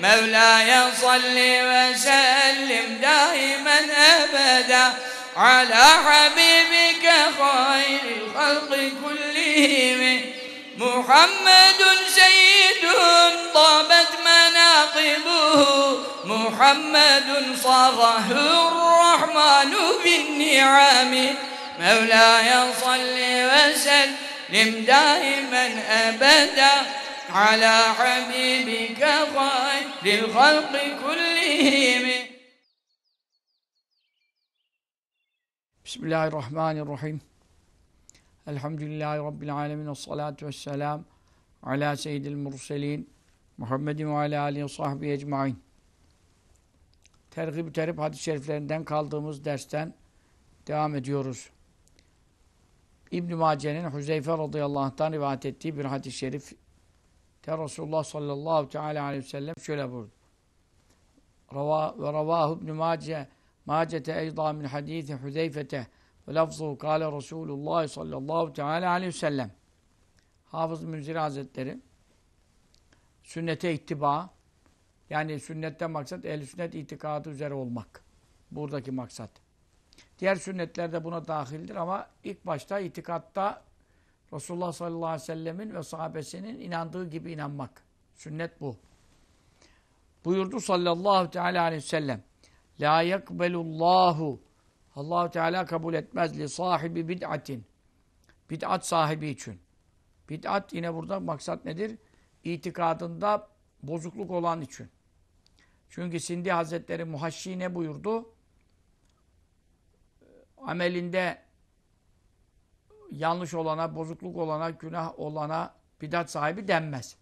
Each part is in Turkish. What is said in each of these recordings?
مولاي صل وسلم دائما أبدا على حبيبك خير الخلق كلهم محمد سيد طابت مناقبه محمد صاره الرحمن بالنعم مولاي صل وسلم دائما أبدا على حبيبك خير الخلق كلهم بسم الله الرحمن الرحيم الحمد لله رب العالمين والصلاة والسلام على سيد المرسلين Muhammedin ve alâ aleyhi ve sahbihi ecmain. Tergib-i terip hadis-i şeriflerinden kaldığımız dersten devam ediyoruz. İbn-i Mace'nin Hüzeyfe radıyallahu anh'tan rivayet ettiği bir hadis-i şerif ya Resulullah sallallahu teala aleyhi ve sellem şöyle buyurdu. Rava, ve ravahu ibn Mace Macete eyda min hadithi Hüzeyfete ve lafzu kâle Resulullah sallallahu teala aleyhi ve sellem. Hafız Münzir Hazretleri sünnete ittiba yani sünnetten maksat ehl sünnet itikadı üzere olmak. Buradaki maksat. Diğer Sünnetlerde buna dahildir ama ilk başta itikatta Resulullah sallallahu aleyhi ve sellemin ve sahabesinin inandığı gibi inanmak. Sünnet bu. Buyurdu sallallahu teala aleyhi ve sellem. La yekbelullahu allah Teala kabul etmez li sahibi bid'atin. Bid'at sahibi için. Bid'at yine burada maksat nedir? İtikadında bozukluk olan için. Çünkü Sindi Hazretleri Muhaşşi ne buyurdu? Amelinde yanlış olana, bozukluk olana, günah olana bidat sahibi denmez.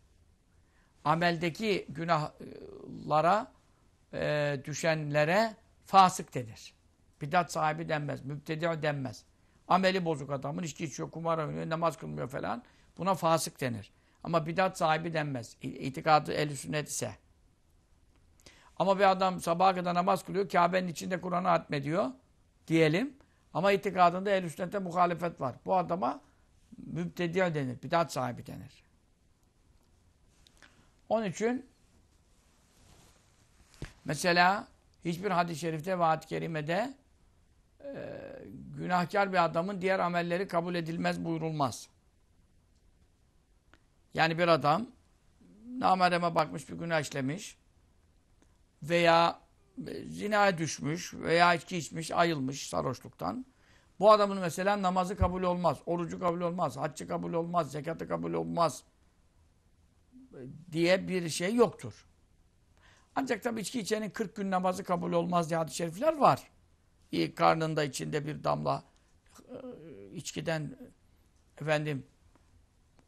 Ameldeki günahlara e, düşenlere fasık denir. Bidat sahibi denmez, mübtedi denmez. Ameli bozuk adamın içki içiyor, kumar oynuyor, namaz kılmıyor falan. Buna fasık denir. Ama bidat sahibi denmez. İtikadı el sünnet ise. Ama bir adam sabaha kadar namaz kılıyor, Kabe'nin içinde Kur'an'ı hatmediyor diyelim. Ama itikadında el üstünde muhalefet var. Bu adama mübtediye denir. Bidat sahibi denir. Onun için mesela hiçbir hadis-i şerifte vaat ad-i kerimede e, günahkar bir adamın diğer amelleri kabul edilmez buyurulmaz. Yani bir adam namereme bakmış bir günah işlemiş veya zinaya düşmüş veya içki içmiş, ayılmış sarhoşluktan. Bu adamın mesela namazı kabul olmaz, orucu kabul olmaz, haccı kabul olmaz, zekatı kabul olmaz diye bir şey yoktur. Ancak tabii içki içenin 40 gün namazı kabul olmaz diye hadis-i şerifler var. İlk karnında içinde bir damla e, içkiden efendim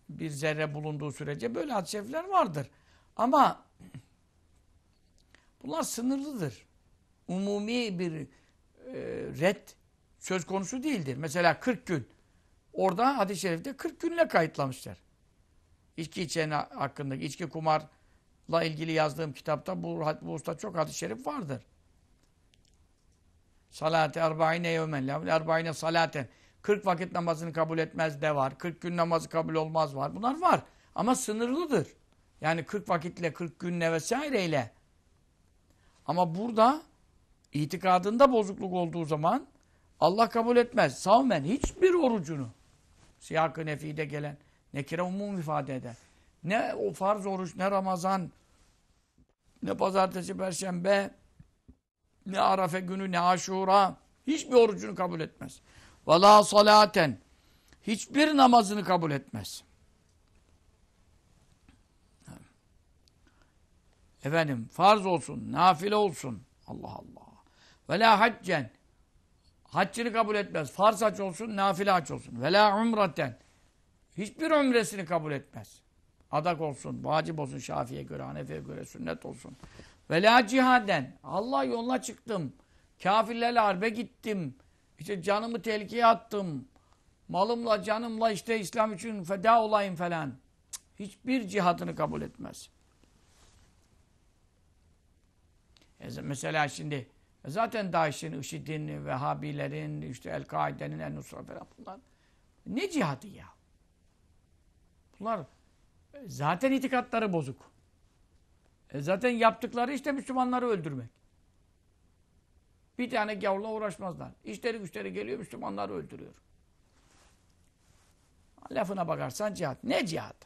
bir zerre bulunduğu sürece böyle hadis-i şerifler vardır. Ama Bunlar sınırlıdır. Umumi bir e, red söz konusu değildir. Mesela 40 gün. Orada hadis-i şerifte 40 günle kayıtlamışlar. İçki içen hakkındaki içki kumarla ilgili yazdığım kitapta bu, bu usta çok hadis-i şerif vardır. Salate erbaine yevmen lavle erbaine salaten. 40 vakit namazını kabul etmez de var. 40 gün namazı kabul olmaz var. Bunlar var. Ama sınırlıdır. Yani 40 vakitle, 40 günle vesaireyle ama burada itikadında bozukluk olduğu zaman Allah kabul etmez. Savmen hiçbir orucunu. Siyak-ı nefide gelen nekire umum ifade eder. Ne o farz oruç, ne Ramazan, ne pazartesi, perşembe, ne Arafe günü, ne Aşura. Hiçbir orucunu kabul etmez. Vela salaten. Hiçbir namazını kabul etmez. Efendim farz olsun, nafile olsun. Allah Allah. Ve la haccen. Haccını kabul etmez. Farz hac olsun, nafile hac olsun. Ve la umraten. Hiçbir umresini kabul etmez. Adak olsun, vacip olsun Şafi'ye göre, Hanefi'ye göre, sünnet olsun. Ve la cihaden. Allah yoluna çıktım. Kafirlerle harbe gittim. İşte canımı tehlikeye attım. Malımla, canımla işte İslam için feda olayım falan. Hiçbir cihatını kabul etmez. E, mesela şimdi zaten DAEŞ'in, IŞİD'in, Vehhabilerin, işte El-Kaide'nin, El-Nusra falan bunlar ne cihadı ya? Bunlar e, zaten itikatları bozuk. E zaten yaptıkları işte Müslümanları öldürmek. Bir tane gavurla uğraşmazlar. İşleri güçleri geliyor Müslümanları öldürüyor. Lafına bakarsan cihat. Ne cihat?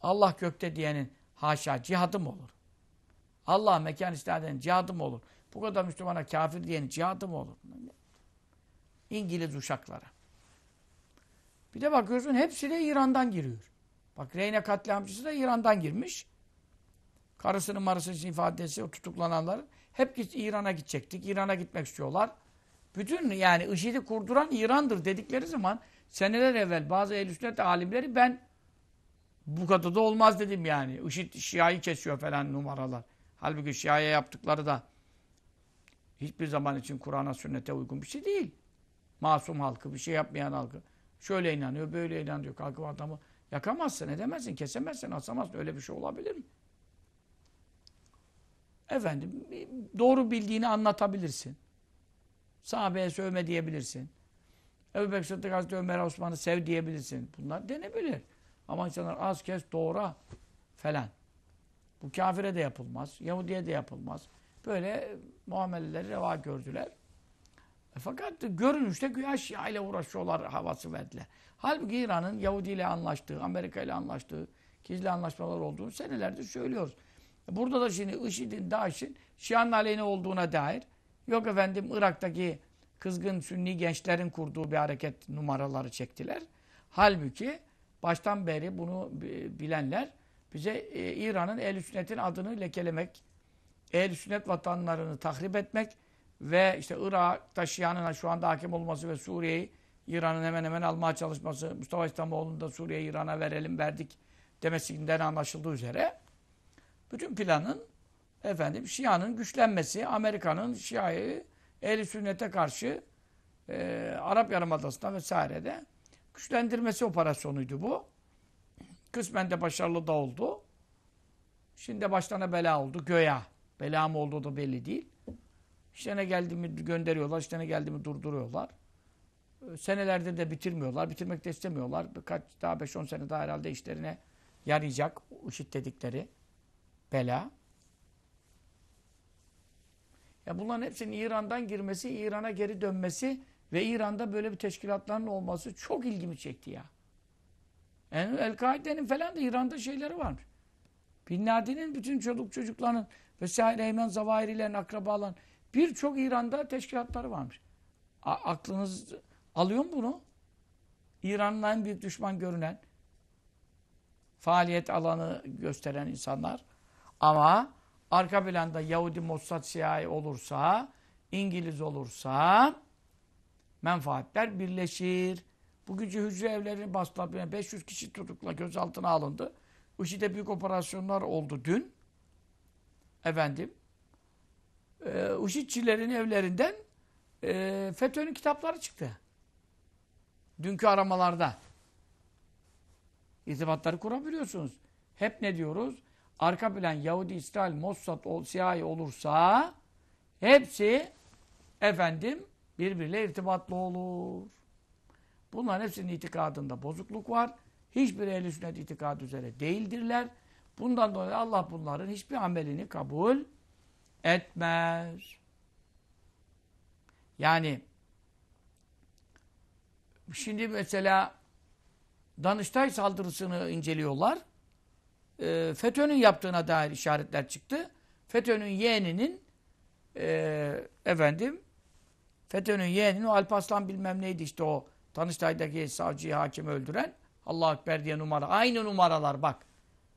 Allah gökte diyenin haşa cihadı mı olur? Allah mekan isteyen cihadım olur. Bu kadar Müslümana kafir diyen cihadım olur. İngiliz uşaklara. Bir de bakıyorsun hepsi de İran'dan giriyor. Bak Reyne katliamcısı da İran'dan girmiş. Karısının marısının ifadesi, o tutuklananların hep İran'a gidecektik. İran'a gitmek istiyorlar. Bütün yani IŞİD'i kurduran İran'dır dedikleri zaman seneler evvel bazı el sünnet alimleri ben bu kadar da olmaz dedim yani. IŞİD Şia'yı kesiyor falan numaralar. Halbuki Şia'ya yaptıkları da hiçbir zaman için Kur'an'a sünnete uygun bir şey değil. Masum halkı, bir şey yapmayan halkı. Şöyle inanıyor, böyle inanıyor. Kalkıp adamı yakamazsın, edemezsin, kesemezsin, asamazsın. Öyle bir şey olabilir mi? Efendim, doğru bildiğini anlatabilirsin. Sahabeye sövme diyebilirsin. Ebu Bekir Sıddık Hazreti Ömer Osman'ı sev diyebilirsin. Bunlar denebilir. Ama insanlar az kes doğra falan. Bu kafire de yapılmaz, Yahudi'ye de yapılmaz. Böyle muameleleri reva gördüler. E fakat görünüşte güya ile uğraşıyorlar havası verdiler. Halbuki İran'ın Yahudi ile anlaştığı, Amerika ile anlaştığı, Kizli anlaşmalar olduğunu senelerde söylüyoruz. Burada da şimdi IŞİD'in, DAEŞ'in Şia'nın aleyhine olduğuna dair yok efendim Irak'taki kızgın sünni gençlerin kurduğu bir hareket numaraları çektiler. Halbuki baştan beri bunu bilenler bize e, İran'ın ehl sünnetin adını lekelemek, ehl sünnet vatanlarını tahrip etmek ve işte Irak taşıyanına şu anda hakim olması ve Suriye'yi İran'ın hemen hemen almaya çalışması, Mustafa İslamoğlu'nun da Suriye'yi İran'a verelim verdik demesinden anlaşıldığı üzere bütün planın efendim Şia'nın güçlenmesi, Amerika'nın Şia'yı ehl sünnete karşı e, Arap Yarımadası'nda vesairede güçlendirmesi operasyonuydu bu. Kısmen de başarılı da oldu. Şimdi başlarına bela oldu. Göya. Bela mı oldu da belli değil. İşte ne geldi mi gönderiyorlar, işte ne geldi mi durduruyorlar. Ee, senelerde de bitirmiyorlar. Bitirmek de istemiyorlar. Birkaç daha 5-10 sene daha herhalde işlerine yarayacak. IŞİD dedikleri bela. Ya bunların hepsinin İran'dan girmesi, İran'a geri dönmesi ve İran'da böyle bir teşkilatların olması çok ilgimi çekti ya. Yani El-Kaide'nin falan da İran'da şeyleri varmış. Bin Laden'in bütün çocuk çocuklarının vesaire hemen zavairilerin, akrabaların birçok İran'da teşkilatları varmış. A aklınız alıyor mu bunu? İran'ın en büyük düşman görünen faaliyet alanı gösteren insanlar. Ama arka planda Yahudi Mossad CIA olursa, İngiliz olursa menfaatler birleşir. Bugünkü hücre evlerini bastılar. Yani 500 kişi tutukla gözaltına alındı. IŞİD'e büyük operasyonlar oldu dün. Efendim. E, IŞİD'çilerin evlerinden e, FETÖ'nün kitapları çıktı. Dünkü aramalarda. İrtibatları kurabiliyorsunuz. Hep ne diyoruz? Arka plan Yahudi, İsrail, Mossad, CIA olursa hepsi efendim birbiriyle irtibatlı olur. Bunların hepsinin itikadında bozukluk var. Hiçbir ehl-i sünnet itikadı üzere değildirler. Bundan dolayı Allah bunların hiçbir amelini kabul etmez. Yani şimdi mesela Danıştay saldırısını inceliyorlar. Ee, FETÖ'nün yaptığına dair işaretler çıktı. FETÖ'nün yeğeninin e, efendim FETÖ'nün yeğeninin o Alparslan bilmem neydi işte o Tanıştaydaki savcıyı hakimi öldüren Allahu Ekber diye numara. Aynı numaralar bak.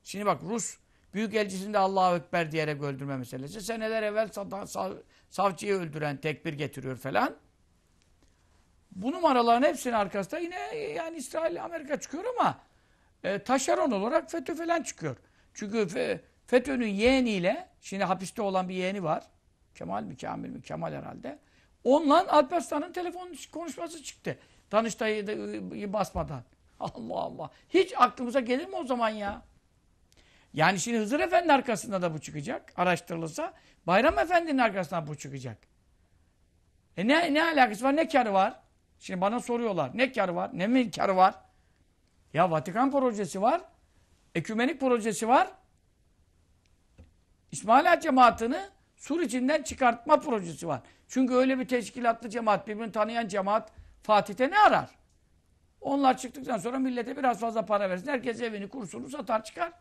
Şimdi bak Rus Allah Allahu Ekber diyerek öldürme meselesi. Seneler evvel savcıyı öldüren tekbir getiriyor falan. Bu numaraların hepsinin arkasında yine yani İsrail Amerika çıkıyor ama e, taşeron olarak FETÖ falan çıkıyor. Çünkü FETÖ'nün yeğeniyle şimdi hapiste olan bir yeğeni var. Kemal mi Kamil mi? Kemal herhalde. Onunla Alparslan'ın telefon konuşması çıktı. Danıştay'ı e, basmadan. Allah Allah. Hiç aklımıza gelir mi o zaman ya? Yani şimdi Hızır Efendi'nin arkasında da bu çıkacak. Araştırılırsa Bayram Efendi'nin arkasında bu çıkacak. E ne, ne alakası var? Ne karı var? Şimdi bana soruyorlar. Ne karı var? Ne mi karı var? Ya Vatikan projesi var. Ekümenik projesi var. İsmaila cemaatini sur içinden çıkartma projesi var. Çünkü öyle bir teşkilatlı cemaat, birbirini tanıyan cemaat Fatih'te ne arar? Onlar çıktıktan sonra millete biraz fazla para versin. Herkes evini, kursunu satar çıkar.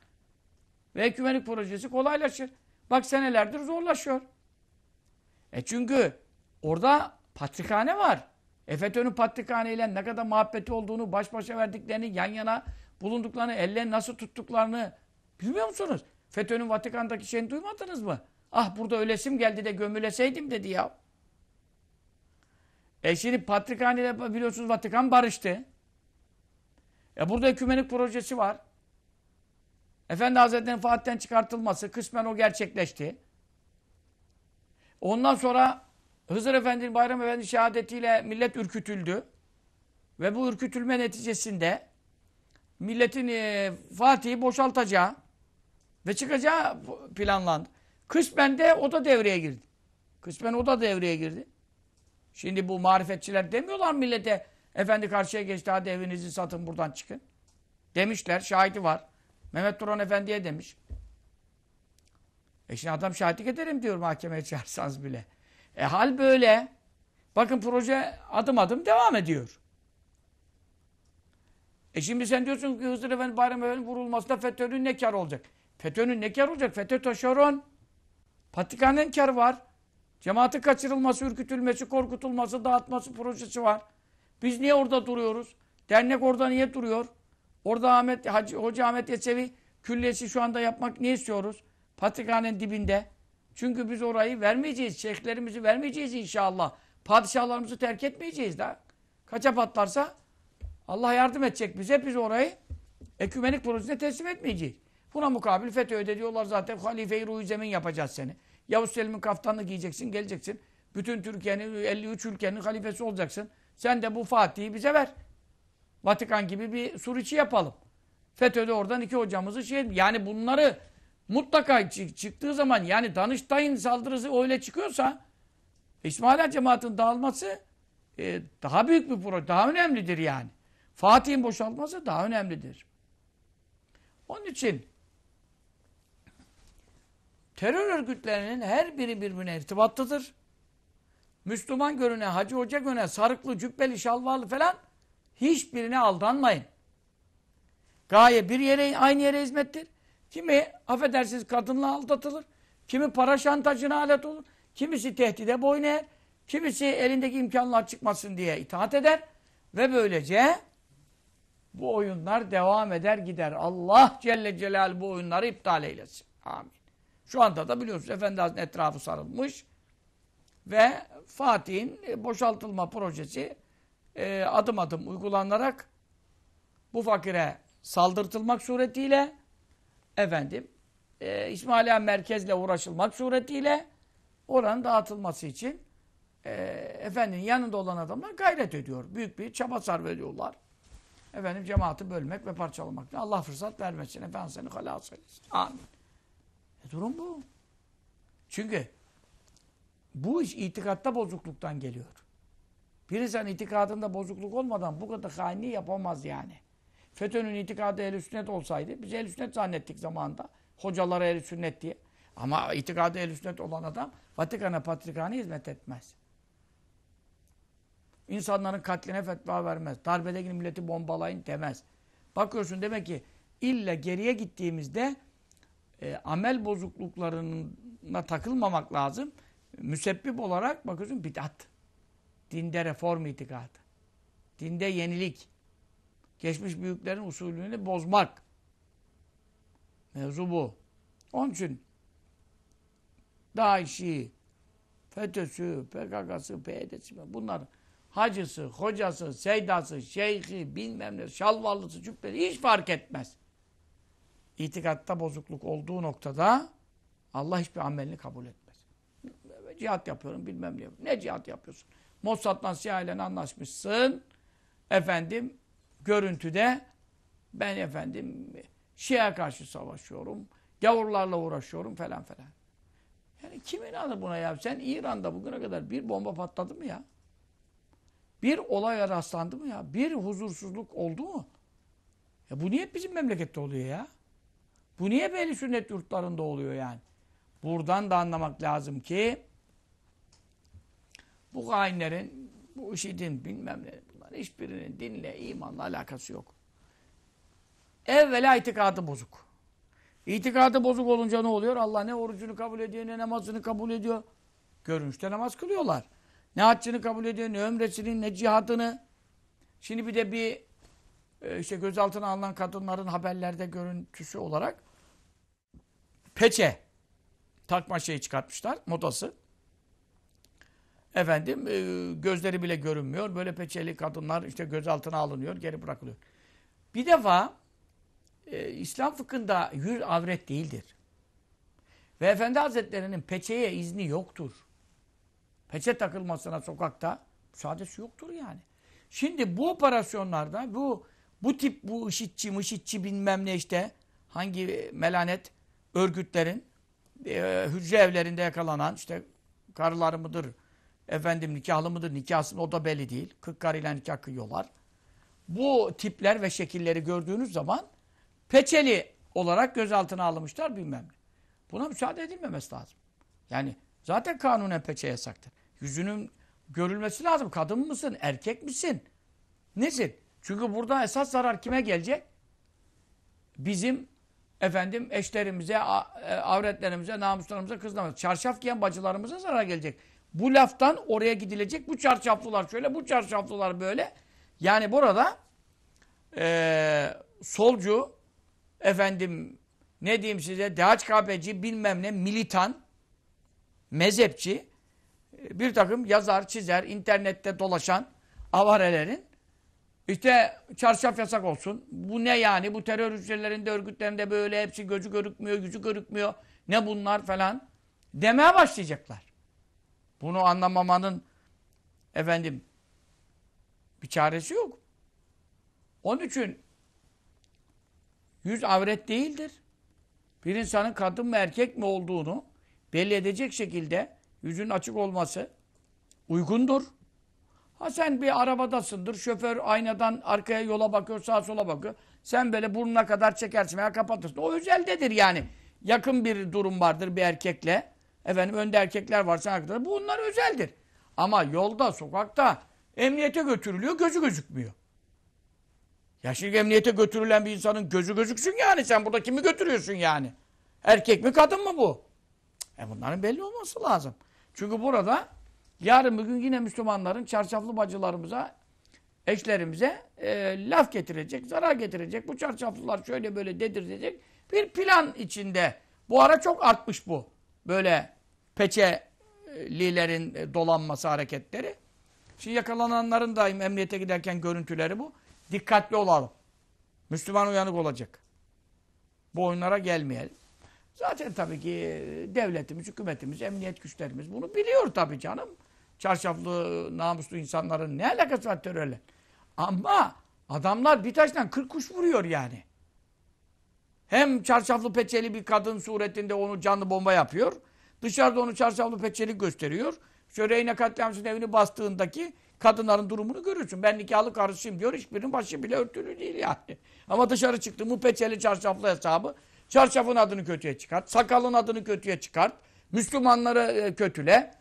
Ve ekümenik projesi kolaylaşır. Bak senelerdir zorlaşıyor. E çünkü orada patrikhane var. Fetö'nün EFETÖ'nün ile ne kadar muhabbeti olduğunu, baş başa verdiklerini, yan yana bulunduklarını, ellerini nasıl tuttuklarını bilmiyor musunuz? FETÖ'nün Vatikan'daki şeyini duymadınız mı? Ah burada ölesim geldi de gömüleseydim dedi ya. E şimdi Patrikhane ile biliyorsunuz Vatikan barıştı. E burada ekümenik projesi var. Efendi Hazretleri'nin Fatih'ten çıkartılması kısmen o gerçekleşti. Ondan sonra Hızır Efendi'nin Bayram Efendi şehadetiyle millet ürkütüldü. Ve bu ürkütülme neticesinde milletin e, Fatih'i boşaltacağı ve çıkacağı planlandı. Kısmen de o da devreye girdi. Kısmen o da devreye girdi. Şimdi bu marifetçiler demiyorlar millete efendi karşıya geçti hadi evinizi satın buradan çıkın. Demişler şahidi var. Mehmet Turan Efendi'ye demiş. E şimdi adam şahitlik ederim diyor mahkemeye çağırsanız bile. E hal böyle. Bakın proje adım adım devam ediyor. E şimdi sen diyorsun ki Hızır Efendi Bayram Efendi vurulmasında FETÖ'nün ne kar olacak? FETÖ'nün ne kar olacak? FETÖ taşeron. Patrikhanenin kar var. Cemaatin kaçırılması, ürkütülmesi, korkutulması, dağıtması projesi var. Biz niye orada duruyoruz? Dernek orada niye duruyor? Orada Ahmet Hacı, Hoca Ahmet Yesevi külliyesi şu anda yapmak ne istiyoruz? Patrikhanenin dibinde. Çünkü biz orayı vermeyeceğiz. Şeyhlerimizi vermeyeceğiz inşallah. Padişahlarımızı terk etmeyeceğiz daha. Kaça patlarsa Allah yardım edecek bize. Biz orayı ekümenik projesine teslim etmeyeceğiz. Buna mukabil FETÖ ödediyorlar zaten. Halife-i Ruhi Zemin yapacağız seni. Yavuz Selim'in kaftanını giyeceksin, geleceksin. Bütün Türkiye'nin, 53 ülkenin halifesi olacaksın. Sen de bu Fatih'i bize ver. Vatikan gibi bir Suriçi yapalım. FETÖ'de oradan iki hocamızı şey... Yani bunları mutlaka çıktığı zaman yani Danıştay'ın saldırısı öyle çıkıyorsa İsmaila cemaatin dağılması e, daha büyük bir proje, daha önemlidir yani. Fatih'in boşaltması daha önemlidir. Onun için Terör örgütlerinin her biri birbirine irtibattadır. Müslüman görüne, hacı hoca görüne, sarıklı, cübbeli, şalvarlı falan hiçbirine aldanmayın. Gaye bir yere, aynı yere hizmettir. Kimi affedersiniz kadınla aldatılır, kimi para şantajına alet olur, kimisi tehdide boyun eğer, kimisi elindeki imkanlar çıkmasın diye itaat eder ve böylece bu oyunlar devam eder gider. Allah Celle Celal bu oyunları iptal eylesin. Amin. Şu anda da biliyorsunuz Efendi Hazretleri'nin etrafı sarılmış ve Fatih'in e, boşaltılma projesi e, adım adım uygulanarak bu fakire saldırtılmak suretiyle efendim e, İsmailiye merkezle uğraşılmak suretiyle oranın dağıtılması için e, efendinin yanında olan adamlar gayret ediyor. Büyük bir çaba sarf ediyorlar. Efendim cemaati bölmek ve parçalamak. Allah fırsat vermesin. Efendim seni halas eylesin. Amin. E, durum bu. Çünkü bu iş itikatta bozukluktan geliyor. Bir insan itikadında bozukluk olmadan bu kadar hainliği yapamaz yani. FETÖ'nün itikadı ehl sünnet olsaydı biz ehl sünnet zannettik zamanında. Hocalara ehl sünnet diye. Ama itikadı ehl sünnet olan adam Vatikan'a patrikhane hizmet etmez. İnsanların katline fetva vermez. Darbede milleti bombalayın demez. Bakıyorsun demek ki illa geriye gittiğimizde e, amel bozukluklarına takılmamak lazım. Müsebbip olarak bakıyorsun bidat. Dinde reform itikadı. Dinde yenilik. Geçmiş büyüklerin usulünü bozmak. Mevzu bu. Onun için DAEŞ'i, FETÖ'sü, PKK'sı, PYD'si bunlar hacısı, hocası, seydası, şeyhi, bilmem ne, şalvallısı, cübbeli hiç fark etmez itikatta bozukluk olduğu noktada Allah hiçbir amelini kabul etmez. Cihat yapıyorum bilmem ne. Yapıyorum. Ne cihat yapıyorsun? Mossad'dan CIA ile anlaşmışsın. Efendim görüntüde ben efendim Şia karşı savaşıyorum. Gavurlarla uğraşıyorum falan falan. Yani kim inanır buna ya? Sen İran'da bugüne kadar bir bomba patladı mı ya? Bir olay rastlandı mı ya? Bir huzursuzluk oldu mu? Ya bu niye bizim memlekette oluyor ya? Bu niye böyle sünnet yurtlarında oluyor yani? Buradan da anlamak lazım ki bu hainlerin, bu IŞİD'in bilmem ne bunların hiçbirinin dinle, imanla alakası yok. Evvela itikadı bozuk. İtikadı bozuk olunca ne oluyor? Allah ne orucunu kabul ediyor, ne namazını kabul ediyor. Görünüşte namaz kılıyorlar. Ne haccını kabul ediyor, ne ömresini, ne cihadını. Şimdi bir de bir ee, işte gözaltına alınan kadınların haberlerde görüntüsü olarak peçe takma şeyi çıkartmışlar modası. Efendim e, gözleri bile görünmüyor. Böyle peçeli kadınlar işte gözaltına alınıyor, geri bırakılıyor. Bir defa e, İslam fıkında yüz avret değildir. Ve Efendi Hazretleri'nin peçeye izni yoktur. Peçe takılmasına sokakta müsaadesi yoktur yani. Şimdi bu operasyonlarda bu bu tip bu IŞİD'çi, MIŞİD'çi bilmem ne işte hangi melanet örgütlerin e, hücre evlerinde yakalanan işte karıları mıdır, efendim nikahlı mıdır, nikahsız o da belli değil. Kırk karıyla nikah kıyıyorlar. Bu tipler ve şekilleri gördüğünüz zaman peçeli olarak gözaltına alınmışlar bilmem ne. Buna müsaade edilmemesi lazım. Yani zaten kanunen peçe yasaktır. Yüzünün görülmesi lazım. Kadın mısın, erkek misin, nesin? Çünkü burada esas zarar kime gelecek? Bizim efendim eşlerimize, e, avretlerimize, namuslarımıza, kızlarımıza, çarşaf giyen bacılarımıza zarar gelecek. Bu laftan oraya gidilecek. Bu çarşaflılar şöyle, bu çarşaflılar böyle. Yani burada e, solcu, efendim ne diyeyim size, DHKP'ci bilmem ne, militan, mezhepçi, bir takım yazar, çizer, internette dolaşan avarelerin işte çarşaf yasak olsun. Bu ne yani? Bu terör hücrelerinde, örgütlerinde böyle hepsi gözü görükmüyor, gücü görükmüyor. Ne bunlar falan demeye başlayacaklar. Bunu anlamamanın efendim bir çaresi yok. Onun için yüz avret değildir. Bir insanın kadın mı erkek mi olduğunu belli edecek şekilde yüzün açık olması uygundur. Ha sen bir arabadasındır. Şoför aynadan arkaya yola bakıyor, sağa sola bakıyor. Sen böyle burnuna kadar çekersin veya kapatırsın. O özeldedir yani. Yakın bir durum vardır bir erkekle. Efendim önde erkekler varsa arkada. Bunlar özeldir. Ama yolda, sokakta emniyete götürülüyor, gözü gözükmüyor. Ya şimdi emniyete götürülen bir insanın gözü gözüksün yani. Sen burada kimi götürüyorsun yani? Erkek mi kadın mı bu? E bunların belli olması lazım. Çünkü burada Yarın bugün yine Müslümanların çarşaflı bacılarımıza, eşlerimize e, laf getirecek, zarar getirecek. Bu çarşaflılar şöyle böyle dedirtecek. Bir plan içinde. Bu ara çok artmış bu. Böyle peçelilerin e, dolanması hareketleri. Şimdi yakalananların da emniyete giderken görüntüleri bu. Dikkatli olalım. Müslüman uyanık olacak. Bu oyunlara gelmeyelim. Zaten tabii ki devletimiz, hükümetimiz, emniyet güçlerimiz bunu biliyor tabii canım çarşaflı, namuslu insanların ne alakası var terörle? Ama adamlar bir taştan kırk kuş vuruyor yani. Hem çarşaflı peçeli bir kadın suretinde onu canlı bomba yapıyor. Dışarıda onu çarşaflı peçeli gösteriyor. Şöyle Reyne katliamcının evini bastığındaki kadınların durumunu görürsün. Ben nikahlı karısıyım diyor. Hiçbirinin başı bile örtülü değil yani. Ama dışarı çıktı mı peçeli çarşaflı hesabı. Çarşafın adını kötüye çıkart. Sakalın adını kötüye çıkart. Müslümanları e, kötüle.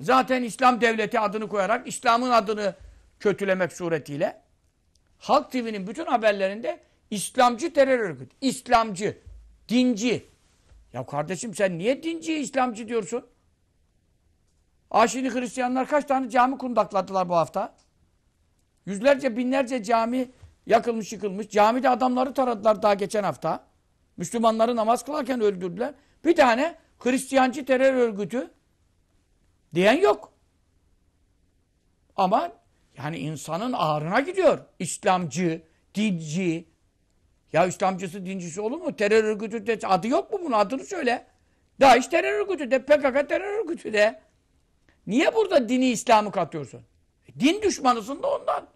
Zaten İslam devleti adını koyarak İslam'ın adını kötülemek suretiyle Halk TV'nin bütün haberlerinde İslamcı terör örgütü, İslamcı, dinci. Ya kardeşim sen niye dinci, İslamcı diyorsun? Aşini Hristiyanlar kaç tane cami kundakladılar bu hafta? Yüzlerce, binlerce cami yakılmış, yıkılmış. Camide adamları taradılar daha geçen hafta. Müslümanları namaz kılarken öldürdüler. Bir tane Hristiyancı terör örgütü Diyen yok. Ama yani insanın ağrına gidiyor. İslamcı, dinci. Ya İslamcısı, dincisi olur mu? Terör örgütü de adı yok mu bunun? Adını söyle. DAEŞ terör örgütü de, PKK terör örgütü de. Niye burada dini İslam'ı katıyorsun? E, din düşmanısın da ondan.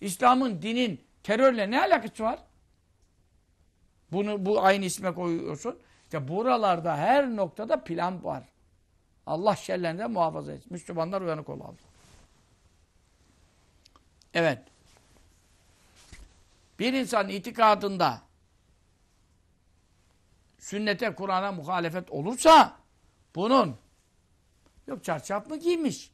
İslam'ın, dinin terörle ne alakası var? Bunu bu aynı isme koyuyorsun. İşte buralarda her noktada plan var. Allah şerlerinden muhafaza etsin. Müslümanlar uyanık olalım. Evet. Bir insan itikadında sünnete, Kur'an'a muhalefet olursa bunun yok çarşaf mı giymiş,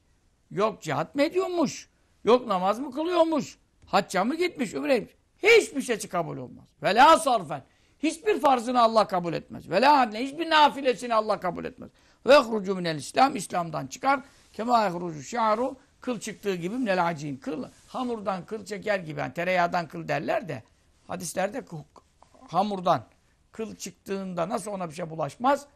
yok cihat mı ediyormuş, yok namaz mı kılıyormuş, hacca mı gitmiş, ümreymiş? Hiçbir şey kabul olmaz. Vela sarfen. Hiçbir farzını Allah kabul etmez. Vela adne. Hiçbir nafilesini Allah kabul etmez. Ve hrucu minel İslam, İslam'dan çıkar. Kema hrucu şaru, kıl çıktığı gibi minel acin. Kıl, hamurdan kıl çeker gibi. Yani tereyağdan kıl derler de. Hadislerde hamurdan kıl çıktığında nasıl ona bir şey bulaşmaz?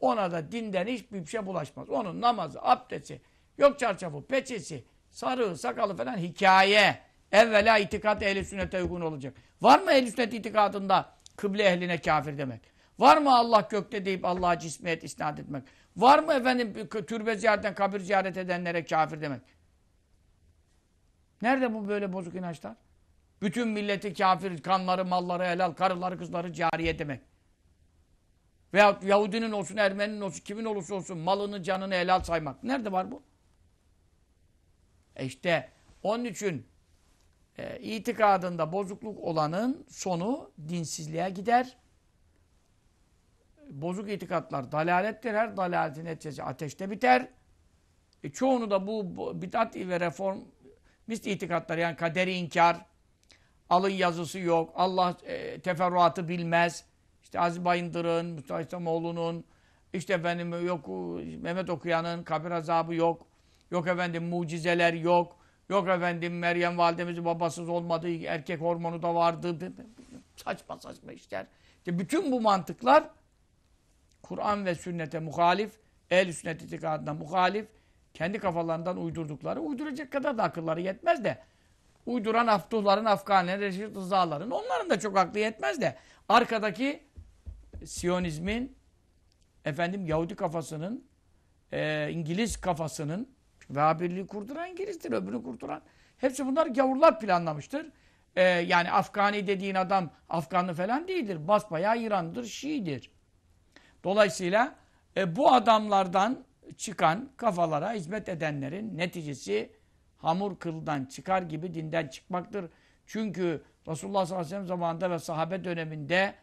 Ona da dinden hiçbir şey bulaşmaz. Onun namazı, abdesti, yok çarçafı, peçesi, sarığı, sakalı falan hikaye. Evvela itikat ehli sünnete uygun olacak. Var mı ehli sünnet itikadında kıble ehline kafir demek? Var mı Allah gökte deyip Allah'a cismiyet isnat etmek? Var mı efendim türbe ziyaretten kabir ziyaret edenlere kafir demek? Nerede bu böyle bozuk inançlar? Bütün milleti kafir, kanları, malları helal, karıları, kızları cariye demek. Veyahut Yahudinin olsun, Ermeninin olsun, kimin olursa olsun malını, canını helal saymak. Nerede var bu? E işte onun için e, itikadında bozukluk olanın sonu dinsizliğe gider bozuk itikatlar dalalettir. Her dalaletin neticesi ateşte biter. E çoğunu da bu, bu bid'at ve reformist itikatlar yani kaderi inkar, alın yazısı yok, Allah e, teferruatı bilmez. İşte Aziz Bayındır'ın, Mustafa İslamoğlu'nun, işte efendim yok e, Mehmet Okuyan'ın kabir azabı yok. Yok efendim mucizeler yok. Yok efendim Meryem validemiz babasız olmadığı Erkek hormonu da vardı. Saçma saçma işler. İşte bütün bu mantıklar Kur'an ve sünnete muhalif, el sünnet itikadına muhalif, kendi kafalarından uydurdukları, uyduracak kadar da akılları yetmez de, uyduran Aftuhların, Afganilerin, Reşit Rızaların, onların da çok aklı yetmez de, arkadaki Siyonizmin, efendim Yahudi kafasının, e, İngiliz kafasının, Vahabirliği kurduran İngiliz'dir, öbürü kurduran. Hepsi bunlar gavurlar planlamıştır. Ee, yani Afgani dediğin adam Afganlı falan değildir. Basbayağı İran'dır, Şii'dir. Dolayısıyla e, bu adamlardan çıkan kafalara hizmet edenlerin neticesi hamur kıldan çıkar gibi dinden çıkmaktır. Çünkü Resulullah sallallahu aleyhi ve sellem zamanında ve sahabe döneminde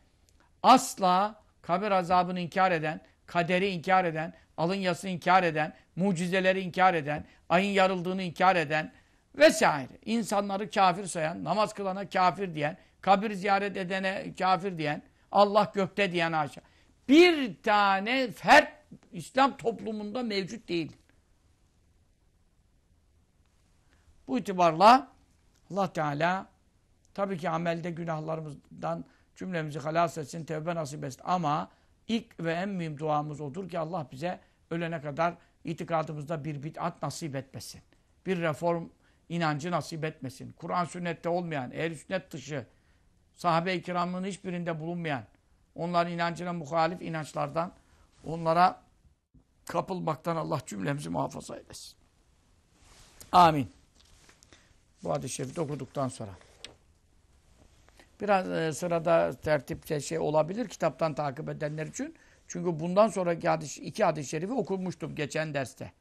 asla kabir azabını inkar eden, kaderi inkar eden, alınyasını inkar eden, mucizeleri inkar eden, ayın yarıldığını inkar eden vesaire. İnsanları kafir sayan, namaz kılana kafir diyen, kabir ziyaret edene kafir diyen, Allah gökte diyen aşağı bir tane fert İslam toplumunda mevcut değil. Bu itibarla Allah Teala tabii ki amelde günahlarımızdan cümlemizi halas etsin, tevbe nasip etsin ama ilk ve en mühim duamız odur ki Allah bize ölene kadar itikadımızda bir bid'at nasip etmesin. Bir reform inancı nasip etmesin. Kur'an sünnette olmayan, ehl sünnet dışı, sahabe-i kiramının hiçbirinde bulunmayan, Onların inancına muhalif inançlardan, onlara kapılmaktan Allah cümlemizi muhafaza eylesin. Amin. Bu hadis-i şerifi okuduktan sonra. Biraz e, sırada tertipçe şey olabilir kitaptan takip edenler için. Çünkü bundan sonraki hadis, iki hadis-i şerifi okumuştum geçen derste.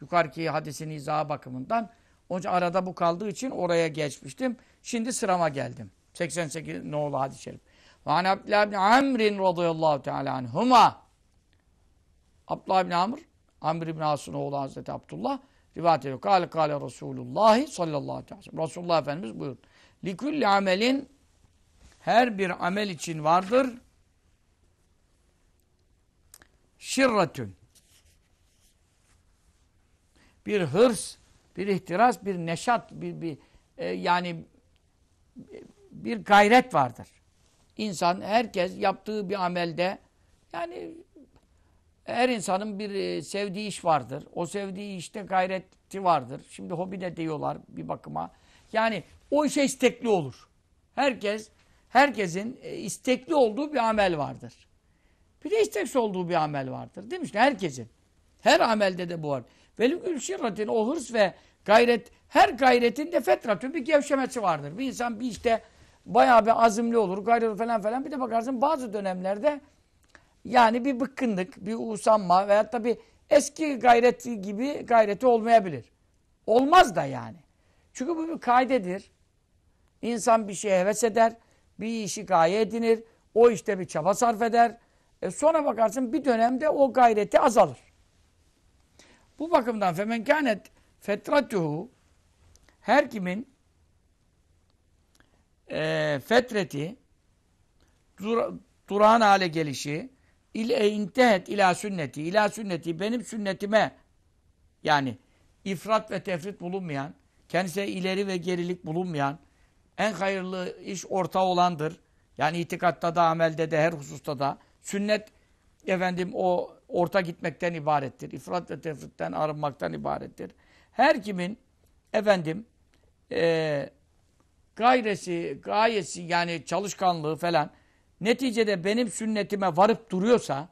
Yukarıki hadisin izahı bakımından. Onun için arada bu kaldığı için oraya geçmiştim. Şimdi sırama geldim. 88 no'lu hadis-i şerif. Ve an Abdullah bin Amr radıyallahu teala anhuma. Abdullah bin Amr, Amr bin As'ın oğlu Hazreti Abdullah rivayet ediyor. Kale kale Resulullah sallallahu aleyhi ve sellem. Resulullah Efendimiz buyurdu. Likulli amelin her bir amel için vardır. Şirretün. Bir hırs, bir ihtiras, bir neşat, bir, bir e, yani bir gayret vardır insan, herkes yaptığı bir amelde yani her insanın bir e, sevdiği iş vardır. O sevdiği işte gayreti vardır. Şimdi hobi de diyorlar bir bakıma. Yani o işe istekli olur. Herkes, herkesin e, istekli olduğu bir amel vardır. Bir de isteksiz olduğu bir amel vardır. Değil mi? İşte herkesin. Her amelde de bu var. Velükül şirratin o hırs ve gayret, her gayretin de fetratün bir gevşemesi vardır. Bir insan bir işte bayağı bir azimli olur, gayrı falan falan. Bir de bakarsın bazı dönemlerde yani bir bıkkınlık, bir usanma veyahut da bir eski gayreti gibi gayreti olmayabilir. Olmaz da yani. Çünkü bu bir kaydedir. İnsan bir şeye heves eder, bir işi gaye edinir, o işte bir çaba sarf eder. E sonra bakarsın bir dönemde o gayreti azalır. Bu bakımdan femen kânet fetratuhu her kimin e, fetreti, dur, durağan hale gelişi, ile intehet ila sünneti, ila sünneti benim sünnetime yani ifrat ve tefrit bulunmayan, kendisine ileri ve gerilik bulunmayan, en hayırlı iş orta olandır. Yani itikatta da, amelde de, her hususta da. Sünnet, efendim o orta gitmekten ibarettir. ifrat ve tefritten arınmaktan ibarettir. Her kimin, efendim, e, gayresi, gayesi yani çalışkanlığı falan neticede benim sünnetime varıp duruyorsa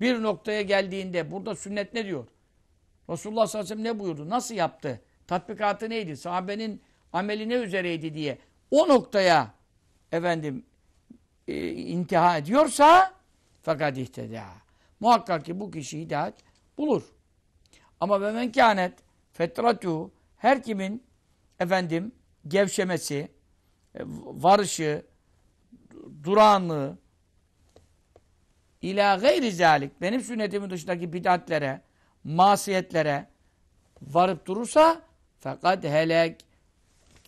bir noktaya geldiğinde burada sünnet ne diyor? Resulullah sallallahu aleyhi ve sellem ne buyurdu? Nasıl yaptı? Tatbikatı neydi? Sahabenin ameli ne üzereydi diye o noktaya efendim e, intiha ediyorsa fakat ihteda. Muhakkak ki bu kişi hidayet bulur. Ama ve menkânet fetratu her kimin efendim gevşemesi, e, varışı, durağanlığı ila gayri zalik benim sünnetimin dışındaki bidatlere, masiyetlere varıp durursa fakat helak,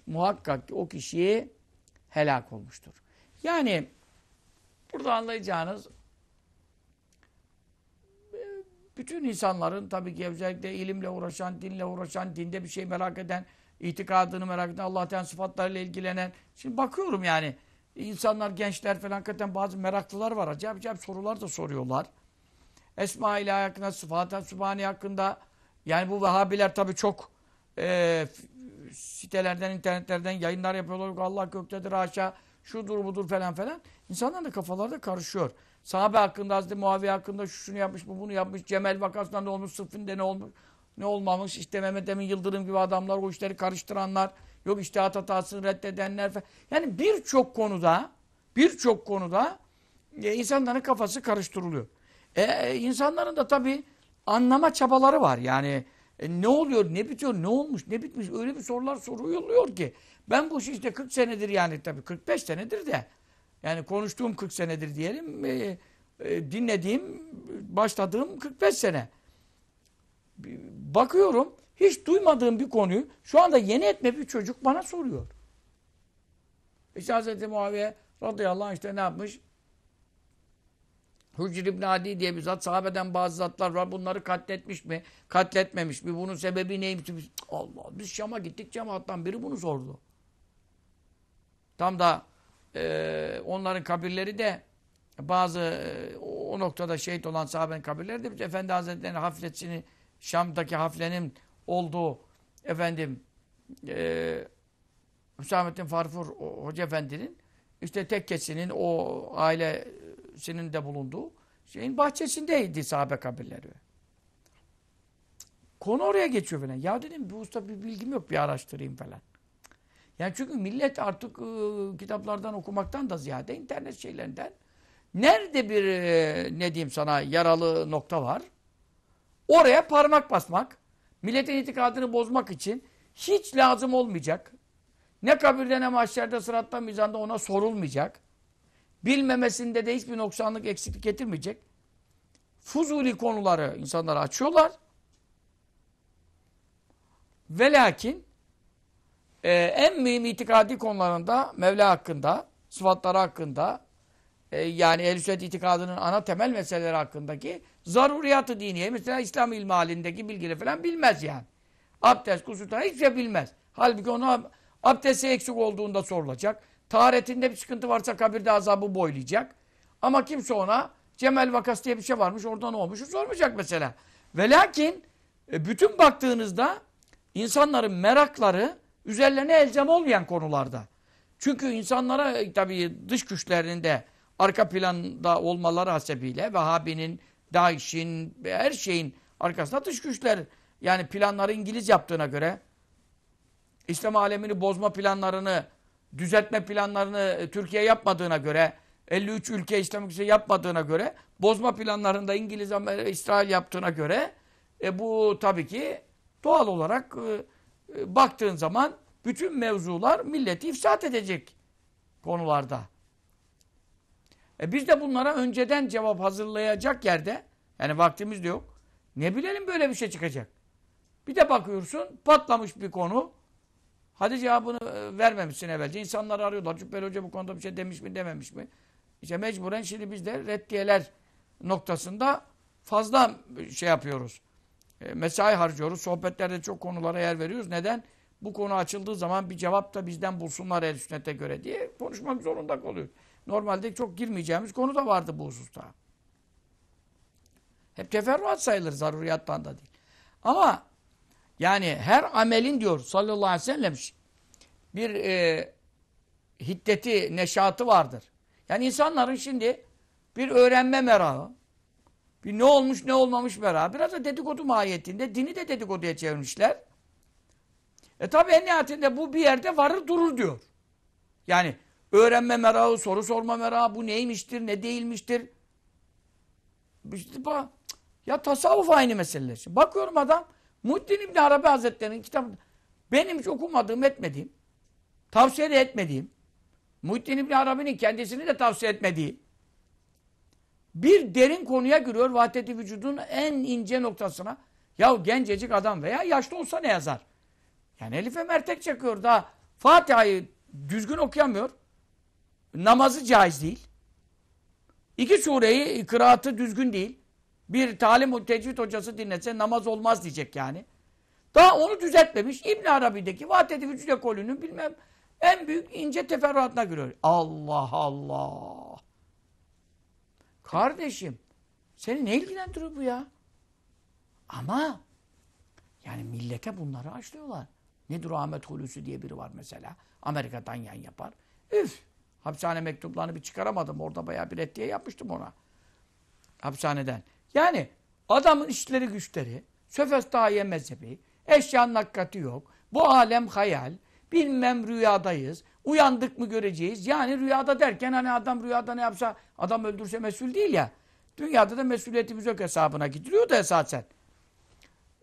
muhakkak ki o kişiyi helak olmuştur. Yani burada anlayacağınız e, bütün insanların tabii ki özellikle ilimle uğraşan, dinle uğraşan, dinde bir şey merak eden itikadını merak eden, Allah Teala sıfatlarıyla ilgilenen. Şimdi bakıyorum yani insanlar, gençler falan hakikaten bazı meraklılar var. Acayip acayip sorular da soruyorlar. Esma ile hakkında, sıfat Sübhani hakkında. Yani bu Vehhabiler tabii çok e, sitelerden, internetlerden yayınlar yapıyorlar. Allah göktedir haşa, şudur budur falan falan. İnsanların da da karışıyor. Sahabe hakkında, Hazreti Muaviye hakkında şunu yapmış, bu bunu yapmış. Cemel vakasından ne olmuş, Sıffin'de ne olmuş ne olmamış işte Mehmet Emin Yıldırım gibi adamlar o işleri karıştıranlar yok işte hatasını reddedenler falan. yani birçok konuda birçok konuda e, insanların kafası karıştırılıyor. E, e, insanların da tabii anlama çabaları var yani e, ne oluyor ne bitiyor ne olmuş ne bitmiş öyle bir sorular soruluyor ki ben bu işte 40 senedir yani tabii 45 senedir de yani konuştuğum 40 senedir diyelim e, e, dinlediğim başladığım 45 sene bakıyorum hiç duymadığım bir konuyu şu anda yeni etme bir çocuk bana soruyor. İşte Hazreti Muaviye radıyallahu anh işte ne yapmış? Hücr ibn Adi diye bir zat, sahabeden bazı zatlar var. Bunları katletmiş mi? Katletmemiş mi? Bunun sebebi neymiş? Allah, biz Şam'a gittik, cemaattan biri bunu sordu. Tam da e, onların kabirleri de bazı e, o noktada şehit olan sahabenin kabirleri de Efendi Hazretleri'nin hafifletçini Şam'daki Hafle'nin olduğu efendim e, Hüsamettin Farfur Hoca Efendi'nin işte tekkesinin o ailesinin de bulunduğu şeyin bahçesindeydi sahabe kabirleri. Konu oraya geçiyor falan. Ya dedim bu usta bir bilgim yok bir araştırayım falan. Yani çünkü millet artık e, kitaplardan okumaktan da ziyade internet şeylerinden nerede bir e, ne diyeyim sana yaralı nokta var? Oraya parmak basmak, milletin itikadını bozmak için hiç lazım olmayacak. Ne kabirde ne mahşerde sıratta mizanda ona sorulmayacak. Bilmemesinde de hiçbir noksanlık eksiklik getirmeyecek. Fuzuli konuları insanlara açıyorlar. Ve lakin e, en mühim itikadi konularında Mevla hakkında, sıfatları hakkında e, yani ehl itikadının ana temel meseleleri hakkındaki zaruriyatı diniye mesela İslam ilmi halindeki bilgileri falan bilmez yani. Abdest, kusur, hiçbir şey bilmez. Halbuki ona abdesti eksik olduğunda sorulacak. Taharetinde bir sıkıntı varsa kabirde azabı boylayacak. Ama kimse ona Cemel Vakas diye bir şey varmış oradan ne olmuş sormayacak mesela. Ve lakin e, bütün baktığınızda insanların merakları üzerlerine elzem olmayan konularda. Çünkü insanlara e, tabii dış güçlerinde arka planda olmaları hasebiyle vahabinin DAEŞ'in, her şeyin arkasında dış güçler. Yani planları İngiliz yaptığına göre İslam alemini bozma planlarını, düzeltme planlarını e, Türkiye yapmadığına göre 53 ülke İslam ülkesi yapmadığına göre bozma planlarında İngiliz, Amerika, İsrail yaptığına göre e, bu tabii ki doğal olarak e, e baktığın zaman bütün mevzular milleti ifsat edecek konularda. E biz de bunlara önceden cevap hazırlayacak yerde, yani vaktimiz de yok. Ne bilelim böyle bir şey çıkacak. Bir de bakıyorsun patlamış bir konu. Hadi cevabını e, vermemişsin evvelce. İnsanlar arıyorlar. Cübbeli Hoca bu konuda bir şey demiş mi dememiş mi? İşte mecburen şimdi biz de reddiyeler noktasında fazla şey yapıyoruz. E, mesai harcıyoruz. Sohbetlerde çok konulara yer veriyoruz. Neden? Bu konu açıldığı zaman bir cevap da bizden bulsunlar el sünnete göre diye konuşmak zorunda kalıyoruz. Normalde çok girmeyeceğimiz konu da vardı bu hususta. Hep teferruat sayılır zaruriyattan da değil. Ama yani her amelin diyor sallallahu aleyhi ve sellem bir e, hiddeti, neşatı vardır. Yani insanların şimdi bir öğrenme merakı, bir ne olmuş ne olmamış merakı, biraz da dedikodu mahiyetinde dini de dedikoduya çevirmişler. E tabi en nihayetinde bu bir yerde varır durur diyor. Yani Öğrenme merakı, soru sorma merakı, bu neymiştir, ne değilmiştir. İşte ya tasavvuf aynı meseleler. Şimdi bakıyorum adam, Muhittin İbni Arabi Hazretleri'nin kitabında, benim hiç okumadığım, etmediğim, tavsiye de etmediğim, Muhittin İbni Arabi'nin kendisini de tavsiye etmediği, bir derin konuya giriyor vahdeti vücudun en ince noktasına. Ya gencecik adam veya yaşlı olsa ne yazar? Yani Elif'e mertek çakıyor da Fatiha'yı düzgün okuyamıyor namazı caiz değil. İki sureyi kıraatı düzgün değil. Bir talim tecvid hocası dinletse namaz olmaz diyecek yani. Daha onu düzeltmemiş. İbn Arabi'deki Vahdeti Vücud ekolünün bilmem en büyük ince teferruatına giriyor. Allah Allah. Kardeşim seni ne ilgilendiriyor bu ya? Ama yani millete bunları açlıyorlar. Nedir Ahmet Hulusi diye biri var mesela. Amerika'dan yan yapar. Üf. Hapishane mektuplarını bir çıkaramadım. Orada bayağı bir reddiye yapmıştım ona. Hapishaneden. Yani adamın işleri güçleri, söfes söfestahiye mezhebi, eşyanın hakikati yok. Bu alem hayal, bilmem rüyadayız. Uyandık mı göreceğiz. Yani rüyada derken hani adam rüyada ne yapsa adam öldürse mesul değil ya. Dünyada da mesuliyetimiz yok hesabına gidiliyor da esasen.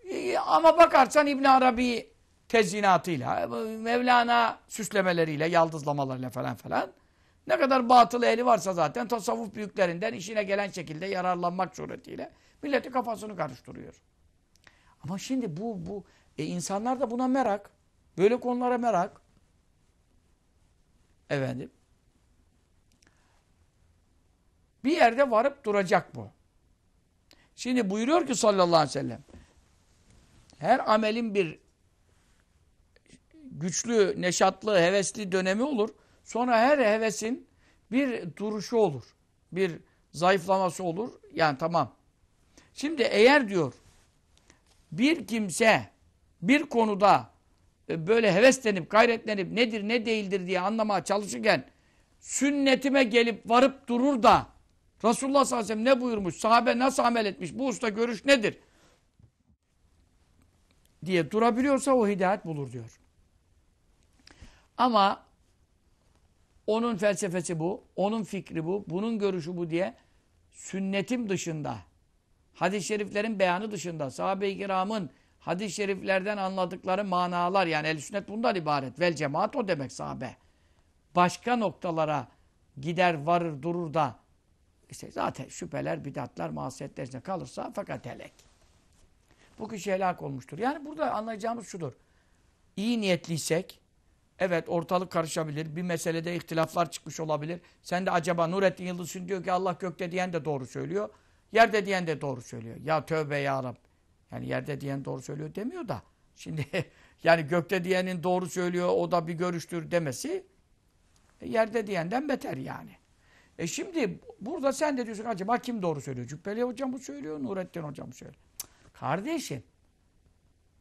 E, ama bakarsan İbn Arabi tezyinatıyla, Mevlana süslemeleriyle, yaldızlamalarıyla falan falan ne kadar batıl eli varsa zaten tasavvuf büyüklerinden işine gelen şekilde yararlanmak suretiyle milleti kafasını karıştırıyor. Ama şimdi bu bu e insanlar da buna merak. Böyle konulara merak. Efendim. Bir yerde varıp duracak bu. Şimdi buyuruyor ki sallallahu aleyhi ve sellem. Her amelin bir güçlü, neşatlı, hevesli dönemi olur. Sonra her hevesin bir duruşu olur. Bir zayıflaması olur. Yani tamam. Şimdi eğer diyor bir kimse bir konuda e, böyle heveslenip gayretlenip nedir ne değildir diye anlamaya çalışırken sünnetime gelip varıp durur da Resulullah sallallahu aleyhi ve sellem ne buyurmuş, sahabe nasıl amel etmiş, bu usta görüş nedir diye durabiliyorsa o hidayet bulur diyor. Ama onun felsefesi bu, onun fikri bu, bunun görüşü bu diye sünnetim dışında, hadis-i şeriflerin beyanı dışında, sahabe-i kiramın hadis-i şeriflerden anladıkları manalar yani el sünnet bundan ibaret. Vel cemaat o demek sahabe. Başka noktalara gider varır durur da işte zaten şüpheler, bidatlar, masiyetler kalırsa fakat helek. Bu kişi helak olmuştur. Yani burada anlayacağımız şudur. İyi niyetliysek, Evet ortalık karışabilir. Bir meselede ihtilaflar çıkmış olabilir. Sen de acaba Nurettin Yıldız'ın diyor ki Allah gökte diyen de doğru söylüyor. Yerde diyen de doğru söylüyor. Ya tövbe ya Rab. Yani yerde diyen doğru söylüyor demiyor da. Şimdi yani gökte diyenin doğru söylüyor o da bir görüştür demesi e, yerde diyenden beter yani. E şimdi burada sen de diyorsun acaba kim doğru söylüyor? Cübbeli hocam mı söylüyor, Nurettin hocam mı söylüyor? Kardeşim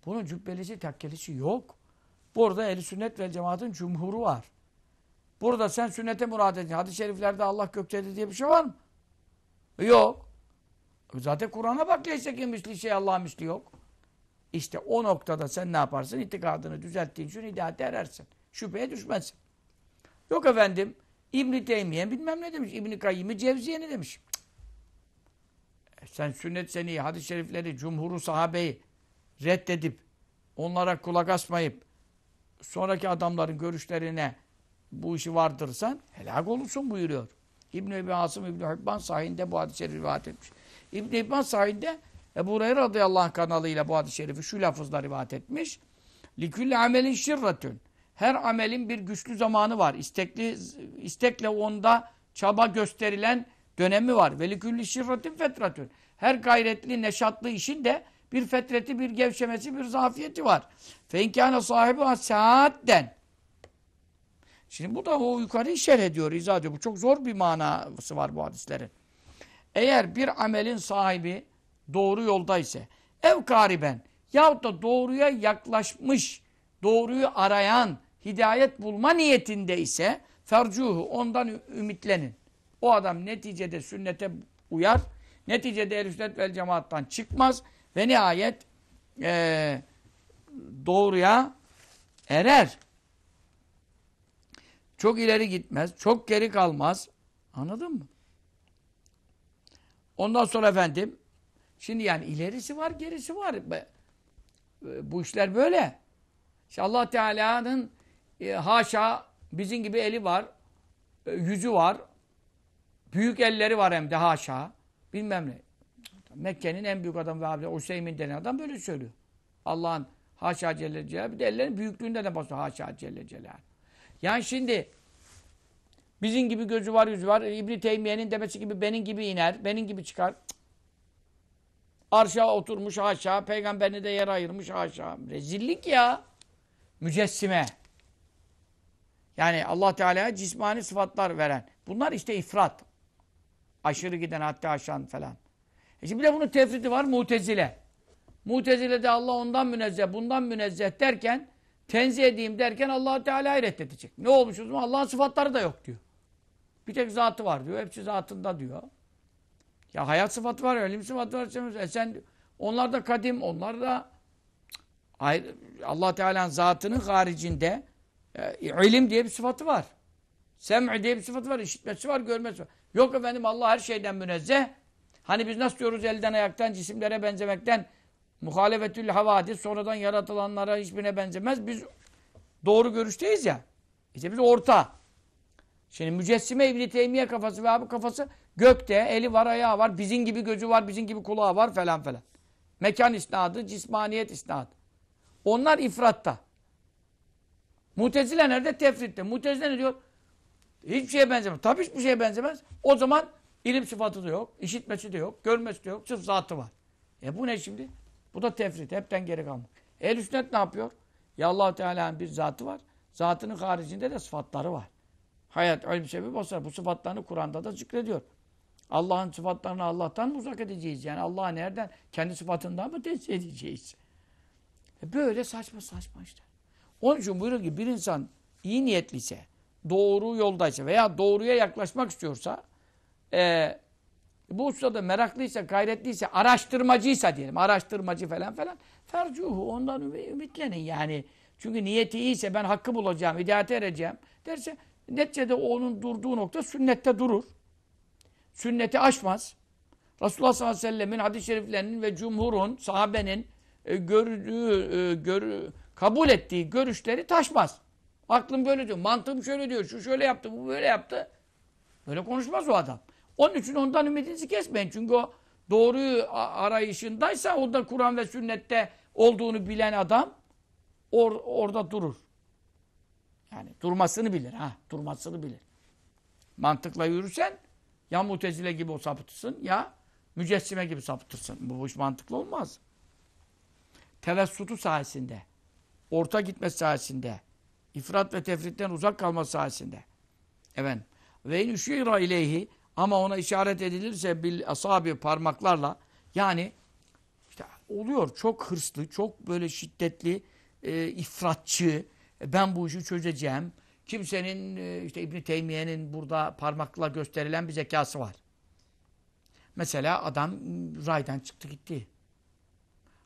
bunun cübbelisi takkelisi yok. Burada eli sünnet ve cemaatin cumhuru var. Burada sen sünnete murad edin. Hadis-i şeriflerde Allah gökçedi diye bir şey var mı? E, yok. E, zaten Kur'an'a bak leysekin misli şey Allah misli yok. İşte o noktada sen ne yaparsın? İtikadını düzelttiğin için hidayete erersin. Şüpheye düşmezsin. Yok efendim İbn-i Teymiye bilmem ne demiş. İbn-i Kayyim'i Cevziye ne demiş? E sen sünnet seni, hadis-i şerifleri, cumhuru sahabeyi reddedip onlara kulak asmayıp sonraki adamların görüşlerine bu işi vardırsan helak olursun buyuruyor. İbn-i Ebi Asım İbn-i Hibban sahinde bu hadis-i şerifi rivayet etmiş. İbn-i Hibban sahinde Ebu Hureyre radıyallahu anh kanalıyla bu hadis-i şerifi şu lafızla rivayet etmiş. Likülle amelin şirretün. Her amelin bir güçlü zamanı var. İstekli, istekle onda çaba gösterilen dönemi var. Ve likülli şirretin fetratün. Her gayretli, neşatlı işin de bir fetreti, bir gevşemesi, bir zafiyeti var. Fenkâne sahibi saatten. Şimdi bu da o yukarıyı şerh ediyor, izah ediyor. Bu çok zor bir manası var bu hadislerin. Eğer bir amelin sahibi doğru yolda ise, ev kariben yahut da doğruya yaklaşmış, doğruyu arayan, hidayet bulma niyetinde ise fercuhu ondan ümitlenin. O adam neticede sünnete uyar. Neticede el sünnet vel cemaattan çıkmaz. Ve nihayet e, doğruya erer. Çok ileri gitmez, çok geri kalmaz. Anladın mı? Ondan sonra efendim, şimdi yani ilerisi var, gerisi var. E, bu işler böyle. İşte Allah Teala'nın e, haşa bizim gibi eli var, e, yüzü var, büyük elleri var hem de haşa. Bilmem ne. Mekke'nin en büyük adamı ve abi Hüseyin denen adam böyle söylüyor. Allah'ın Haşa Celle Celal. Bir de ellerin büyüklüğünde de basıyor. Haşa Celle Celal. Yani şimdi bizim gibi gözü var, yüzü var. E, İbni Teymiye'nin demesi gibi benim gibi iner, benim gibi çıkar. Arşa oturmuş haşa, peygamberini de yer ayırmış haşa. Rezillik ya. Mücessime. Yani Allah Teala'ya cismani sıfatlar veren. Bunlar işte ifrat. Aşırı giden hatta aşan falan. E şimdi bir de bunun tefriti var mutezile. Mutezile'de Allah ondan münezzeh, bundan münezzeh derken, tenzih edeyim derken allah Teala reddedecek. Ne olmuş o zaman? Allah'ın sıfatları da yok diyor. Bir tek zatı var diyor. Hepsi zatında diyor. Ya hayat sıfatı var, ölüm sıfatı var. E sen, onlar da kadim, onlar da allah Teala'nın zatının haricinde e, ilim diye bir sıfatı var. Sem'i diye bir sıfatı var, işitmesi var, görmesi var. Yok efendim Allah her şeyden münezzeh. Hani biz nasıl diyoruz elden ayaktan, cisimlere benzemekten, Muhalefetül havadis sonradan yaratılanlara hiçbirine benzemez. Biz doğru görüşteyiz ya. İşte biz orta. Şimdi mücessime İbni Teymiye kafası ve abi kafası gökte eli var ayağı var. Bizim gibi gözü var, bizim gibi kulağı var falan falan. Mekan isnadı, cismaniyet isnadı. Onlar ifratta. Mutezile nerede? Tefritte. Mutezile ne diyor? Hiçbir şeye benzemez. Tabii hiçbir şeye benzemez. O zaman ilim sıfatı da yok, işitmesi de yok, görmesi de yok, sırf zatı var. E bu ne şimdi? Bu da tefrit. Hepten geri kalmak. Ehl-i sünnet ne yapıyor? Ya allah Teala'nın bir zatı var. Zatının haricinde de sıfatları var. Hayat, ölüm, sebebi basar. Bu sıfatlarını Kur'an'da da zikrediyor. Allah'ın sıfatlarını Allah'tan mı uzak edeceğiz? Yani Allah'ı nereden? Kendi sıfatından mı tenzih edeceğiz? E böyle saçma saçma işte. Onun için buyuruyor ki bir insan iyi niyetliyse, doğru yoldaysa veya doğruya yaklaşmak istiyorsa e, e, bu hususada meraklıysa, gayretliyse, araştırmacıysa diyelim, araştırmacı falan falan, fercuhu, ondan ümitlenin yani. Çünkü niyeti iyiyse ben hakkı bulacağım, hidayete ereceğim derse, neticede onun durduğu nokta sünnette durur. Sünneti aşmaz. Resulullah sallallahu aleyhi ve sellemin hadis-i şeriflerinin ve cumhurun, sahabenin e, gördüğü, e, gör, kabul ettiği görüşleri taşmaz. Aklım böyle diyor, mantığım şöyle diyor, şu şöyle yaptı, bu böyle yaptı. Böyle konuşmaz o adam. Onun için ondan ümidinizi kesmeyin. Çünkü o doğruyu arayışındaysa o da Kur'an ve sünnette olduğunu bilen adam or orada durur. Yani durmasını bilir. ha Durmasını bilir. Mantıkla yürürsen ya mutezile gibi o sapıtırsın ya mücessime gibi sapıtırsın. Bu hiç mantıklı olmaz. Tevessutu sayesinde, orta gitme sayesinde, ifrat ve tefritten uzak kalma sayesinde. Evet. Ve in üşira ileyhi ama ona işaret edilirse bil asabi parmaklarla yani işte oluyor çok hırslı, çok böyle şiddetli, e, ifratçı, e, ben bu işi çözeceğim. Kimsenin e, işte İbn Teymiye'nin burada parmakla gösterilen bir zekası var. Mesela adam raydan çıktı gitti.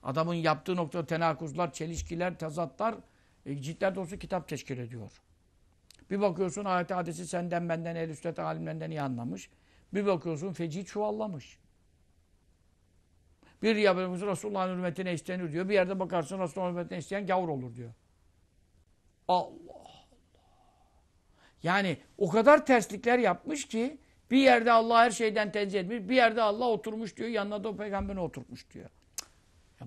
Adamın yaptığı nokta tenakuzlar, çelişkiler, tezatlar e, ciltler dolusu kitap teşkil ediyor. Bir bakıyorsun ayet hadisi senden benden el üstet alimlerinden iyi anlamış. Bir bakıyorsun feci çuvallamış. Bir riya bakıyorsun Resulullah'ın hürmetine istenir diyor. Bir yerde bakarsın Resulullah'ın hürmetine isteyen gavur olur diyor. Allah Allah. Yani o kadar terslikler yapmış ki bir yerde Allah her şeyden tenzih etmiş. Bir yerde Allah oturmuş diyor. Yanına da o peygamberi oturtmuş diyor.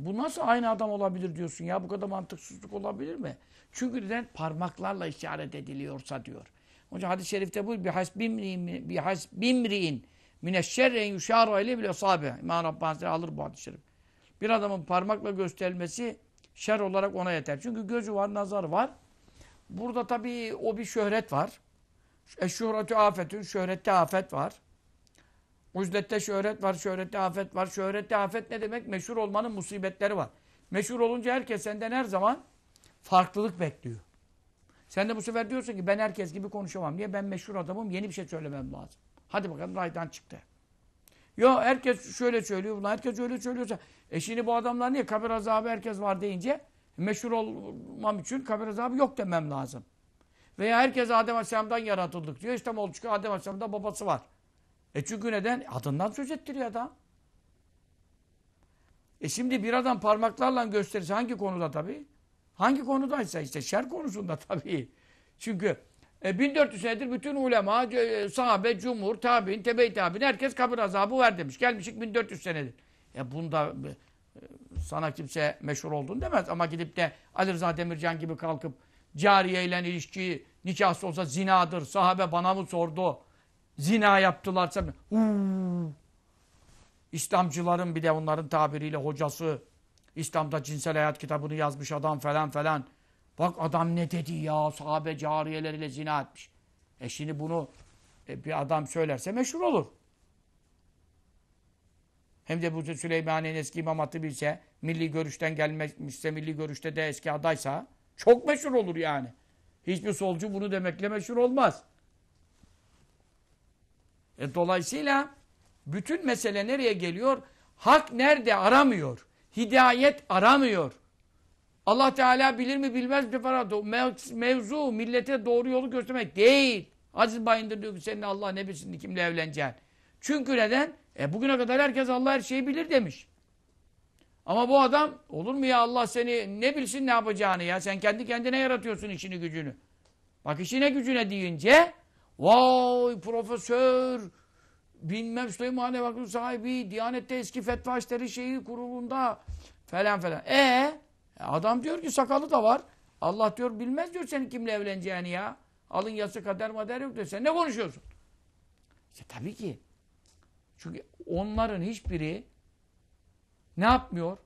Bu nasıl aynı adam olabilir diyorsun ya bu kadar mantıksızlık olabilir mi? Çünkü neden parmaklarla işaret ediliyorsa diyor. Hocam hadis-i şerifte bu bir hasbimriin bir hasbimriin mineşşerre yuşaru ile bile sahabe. İmam Rabbani alır bu hadis-i şerif. Bir adamın parmakla gösterilmesi şer olarak ona yeter. Çünkü gözü var, nazar var. Burada tabii o bir şöhret var. Eşşuhratü afetün, şöhrette afet var. Uzlette şöhret var, şöhrette afet var. Şöhrette afet ne demek? Meşhur olmanın musibetleri var. Meşhur olunca herkes senden her zaman farklılık bekliyor. Sen de bu sefer diyorsun ki ben herkes gibi konuşamam. Niye? Ben meşhur adamım, yeni bir şey söylemem lazım. Hadi bakalım raydan çıktı. Yo herkes şöyle söylüyor, bunlar herkes öyle söylüyorsa. E şimdi bu adamlar niye? Kabir azabı herkes var deyince meşhur olmam için kabir azabı yok demem lazım. Veya herkes Adem Aleyhisselam'dan yaratıldık diyor. İşte Molçuk Adem Aleyhisselam'da babası var. E çünkü neden? Adından söz ettiriyor adam. E şimdi bir adam parmaklarla gösterirse hangi konuda tabii? Hangi konudaysa işte şer konusunda tabii. Çünkü e, 1400 senedir bütün ulema, e, sahabe, cumhur, tabi'in, tebe-i tabi'in herkes kabir azabı ver demiş. Gelmişik 1400 senedir. E bunda e, sana kimse meşhur oldun demez ama gidip de Ali Rıza Demircan gibi kalkıp ile ilişki, nikahsız olsa zinadır, sahabe bana mı sordu? Zina yaptılarsa Uuu. bir de onların tabiriyle hocası İslam'da cinsel hayat kitabını yazmış adam falan falan. Bak adam ne dedi ya sahabe cariyeleriyle zina etmiş. E şimdi bunu e, bir adam söylerse meşhur olur. Hem de bu Süleymaniye'nin eski imam hatı bilse, milli görüşten gelmişse, milli görüşte de eski adaysa çok meşhur olur yani. Hiçbir solcu bunu demekle meşhur olmaz. E, dolayısıyla bütün mesele nereye geliyor? Hak nerede aramıyor. Hidayet aramıyor. Allah Teala bilir mi bilmez mi falan. Mevzu millete doğru yolu göstermek değil. Aziz Bayındır diyor ki senin Allah ne bilsin kimle evleneceksin. Çünkü neden? E bugüne kadar herkes Allah her şeyi bilir demiş. Ama bu adam olur mu ya Allah seni ne bilsin ne yapacağını ya sen kendi kendine yaratıyorsun işini gücünü. Bak işine gücüne deyince Vay profesör bilmem Süleymaniye Vakfı sahibi Diyanet'te eski fetva işleri şeyi kurulunda falan falan. E, e adam diyor ki sakalı da var. Allah diyor bilmez diyor senin kimle evleneceğini ya. Alın yası kader mader yok diyor. Sen ne konuşuyorsun? İşte tabii ki. Çünkü onların hiçbiri ne yapmıyor?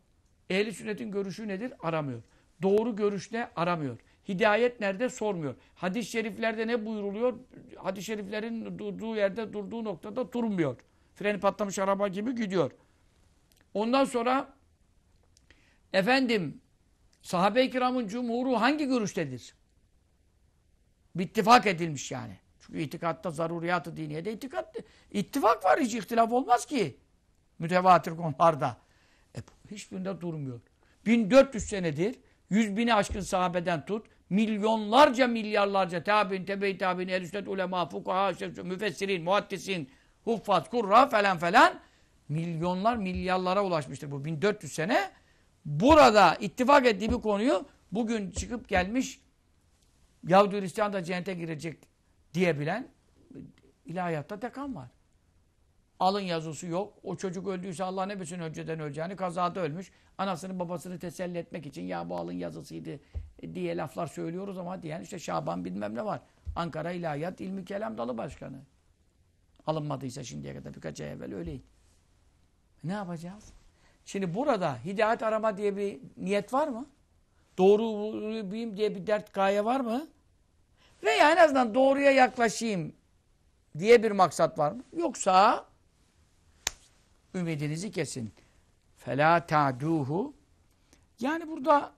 Ehli sünnetin görüşü nedir? Aramıyor. Doğru görüş ne aramıyor. Hidayet nerede sormuyor. Hadis-i şeriflerde ne buyuruluyor? Hadis-i şeriflerin durduğu yerde durduğu noktada durmuyor. Freni patlamış araba gibi gidiyor. Ondan sonra efendim sahabe-i kiramın cumhuru hangi görüştedir? Bittifak edilmiş yani. Çünkü itikatta zaruriyatı diniye de itikat. İttifak var hiç ihtilaf olmaz ki. Mütevatir konularda. E, hiçbirinde durmuyor. 1400 senedir 100 bini aşkın sahabeden tut milyonlarca, milyarlarca tabin, tebe-i tabin, el-üstet ulema, fukaha, müfessirin, muhaddisin, huffaz, kurra falan falan milyonlar, milyarlara ulaşmıştır bu 1400 sene. Burada ittifak ettiği bir konuyu bugün çıkıp gelmiş Yahudi Hristiyan da cennete girecek diyebilen ilahiyatta dekan var. Alın yazısı yok. O çocuk öldüyse Allah ne bilsin önceden öleceğini. Kazada ölmüş. Anasını babasını teselli etmek için ya bu alın yazısıydı diye laflar söylüyoruz ama diyen işte Şaban bilmem ne var. Ankara İlahiyat İlmi Kelam Dalı Başkanı. Alınmadıysa şimdiye kadar birkaç ay evvel öyleydi. Ne yapacağız? Şimdi burada hidayet arama diye bir niyet var mı? Doğru bulayım diye bir dert gaye var mı? Veya en azından doğruya yaklaşayım diye bir maksat var mı? Yoksa Ümidinizi kesin. Fela ta'duhu Yani burada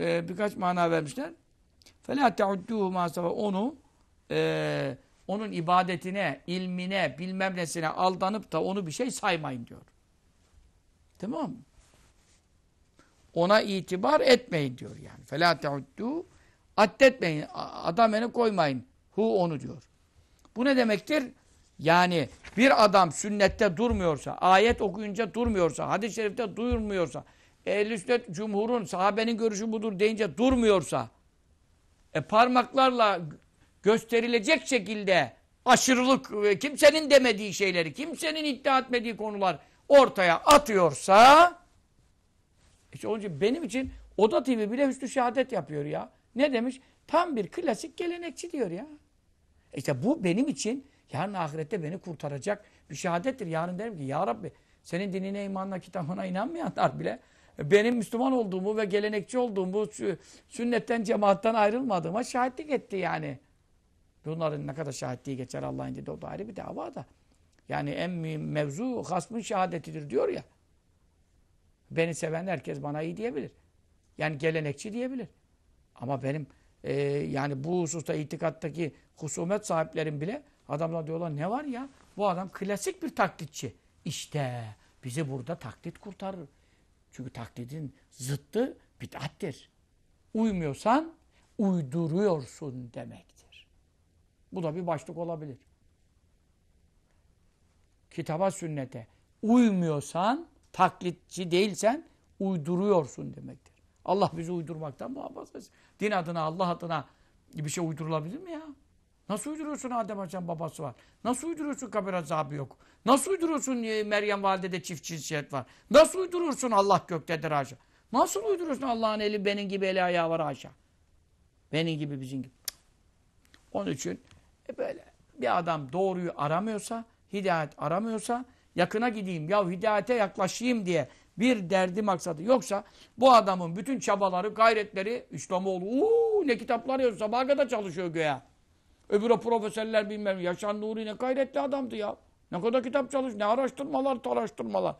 e, birkaç mana vermişler. Fela taduhu masava onu e, onun ibadetine, ilmine, bilmem nesine aldanıp da onu bir şey saymayın diyor. Tamam mı? Ona itibar etmeyin diyor yani. Fela teuddu addetmeyin, adamını koymayın. Hu onu diyor. Bu ne demektir? Yani bir adam sünnette durmuyorsa, ayet okuyunca durmuyorsa, hadis-i şerifte duyurmuyorsa, ehl-i cumhurun, sahabenin görüşü budur deyince durmuyorsa, e, parmaklarla gösterilecek şekilde aşırılık, e, kimsenin demediği şeyleri, kimsenin iddia etmediği konular ortaya atıyorsa, e, işte onun için benim için Oda TV bile hüsnü şehadet yapıyor ya. Ne demiş? Tam bir klasik gelenekçi diyor ya. İşte bu benim için Yarın ahirette beni kurtaracak bir şehadettir. Yarın derim ki ya Rabbi senin dinine, imanına, kitabına inanmayanlar bile benim Müslüman olduğumu ve gelenekçi olduğumu, sünnetten, cemaatten ayrılmadığıma şahitlik etti yani. Bunların ne kadar şahitliği geçer Allah'ın dedi o da ayrı bir dava da. Yani en mühim mevzu hasmın şehadetidir diyor ya. Beni seven herkes bana iyi diyebilir. Yani gelenekçi diyebilir. Ama benim e, yani bu hususta itikattaki husumet sahiplerim bile Adamlar diyorlar ne var ya? Bu adam klasik bir taklitçi. İşte bizi burada taklit kurtarır. Çünkü taklidin zıttı bid'attir. Uymuyorsan uyduruyorsun demektir. Bu da bir başlık olabilir. Kitaba sünnete uymuyorsan, taklitçi değilsen uyduruyorsun demektir. Allah bizi uydurmaktan muhafaza etsin. Din adına, Allah adına bir şey uydurulabilir mi ya? Nasıl uyduruyorsun Adem Aleyhisselam babası var? Nasıl uyduruyorsun kabir azabı yok? Nasıl uyduruyorsun e, Meryem validede çift cinsiyet var? Nasıl uyduruyorsun Allah göktedir haşa? Nasıl uyduruyorsun Allah'ın eli benim gibi eli ayağı var haşa? Benim gibi bizim gibi. Onun için e böyle bir adam doğruyu aramıyorsa, hidayet aramıyorsa yakına gideyim ya hidayete yaklaşayım diye bir derdi maksadı yoksa bu adamın bütün çabaları, gayretleri İslamoğlu uuu ne kitaplar yazıyor sabaha kadar çalışıyor göğe. Öbürü profesörler bilmem. Yaşan Nuri ne gayretli adamdı ya. Ne kadar kitap çalış, ne araştırmalar, araştırmalar.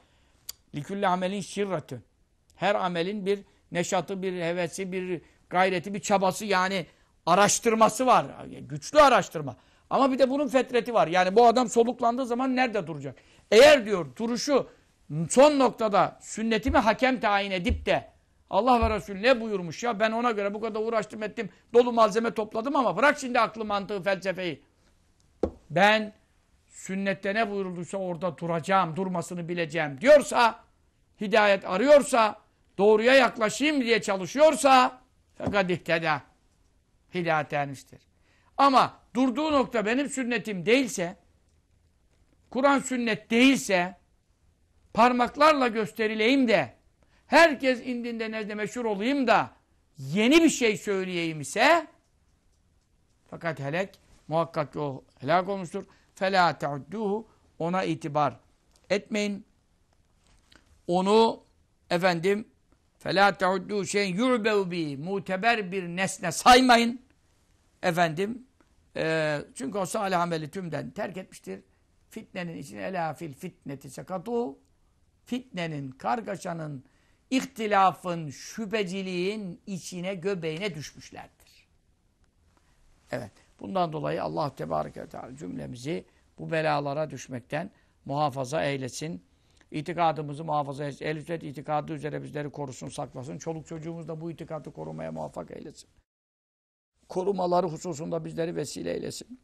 Likülle amelin şirratı. Her amelin bir neşatı, bir hevesi, bir gayreti, bir çabası yani araştırması var. Güçlü araştırma. Ama bir de bunun fetreti var. Yani bu adam soluklandığı zaman nerede duracak? Eğer diyor duruşu son noktada sünnetimi hakem tayin edip de Allah ve Resul ne buyurmuş ya ben ona göre bu kadar uğraştım ettim dolu malzeme topladım ama bırak şimdi aklı mantığı felsefeyi. Ben sünnette ne buyurulduysa orada duracağım durmasını bileceğim diyorsa hidayet arıyorsa doğruya yaklaşayım diye çalışıyorsa fakat ihteda hidayet ermiştir. Ama durduğu nokta benim sünnetim değilse Kur'an sünnet değilse parmaklarla gösterileyim de herkes indinde nezde meşhur olayım da yeni bir şey söyleyeyim ise fakat helek muhakkak ki o helak olmuştur. فَلَا تَعُدُّهُ Ona itibar etmeyin. Onu efendim فَلَا تَعُدُّهُ şeyin يُعْبَوْ Muteber bir nesne saymayın. Efendim e, çünkü o salih ameli tümden terk etmiştir. Fitnenin için elafil fitneti sekatû Fitnenin, kargaşanın, ihtilafın, şüpheciliğin içine, göbeğine düşmüşlerdir. Evet. Bundan dolayı Allah Tebarek ve Teala cümlemizi bu belalara düşmekten muhafaza eylesin. İtikadımızı muhafaza eylesin. Ehl-i Sünnet itikadı üzere bizleri korusun, saklasın. Çoluk çocuğumuz da bu itikadı korumaya muvaffak eylesin. Korumaları hususunda bizleri vesile eylesin.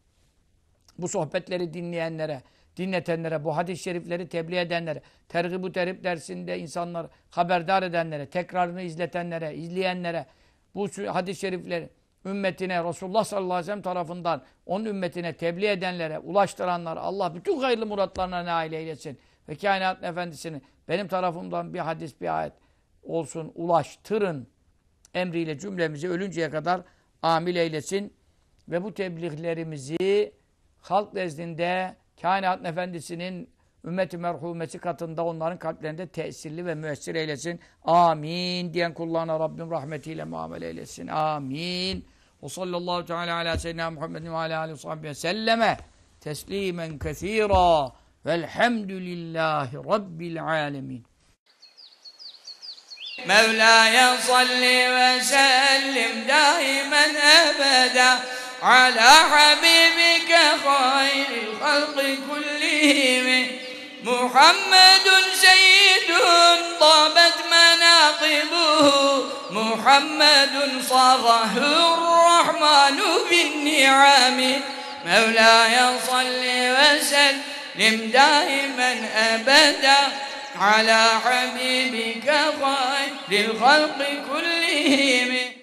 Bu sohbetleri dinleyenlere, dinletenlere, bu hadis-i şerifleri tebliğ edenlere, tergib-ü terip dersinde insanlar haberdar edenlere, tekrarını izletenlere, izleyenlere, bu hadis-i şerifleri ümmetine, Resulullah sallallahu aleyhi ve sellem tarafından onun ümmetine tebliğ edenlere, ulaştıranlar, Allah bütün hayırlı muratlarına nail eylesin. Ve kainatın efendisini benim tarafımdan bir hadis, bir ayet olsun, ulaştırın emriyle cümlemizi ölünceye kadar amil eylesin. Ve bu tebliğlerimizi halk nezdinde kainatın efendisinin ümmeti merhumesi katında onların kalplerinde tesirli ve müessir eylesin. Amin diyen kullarına Rabbim rahmetiyle muamele eylesin. Amin. O sallallahu teala ala seyyidina Muhammedin ve ala aleyhi ve sahbihi selleme teslimen kethira velhamdülillahi rabbil alemin. Mevla'ya salli ve sellim daimen ebeda على حبيبك خير الخلق كلهم محمد سيد طابت مناقبه محمد صاره الرحمن بالنعم مولاي صل وسلم دائما أبدا على حبيبك خير الخلق كلهم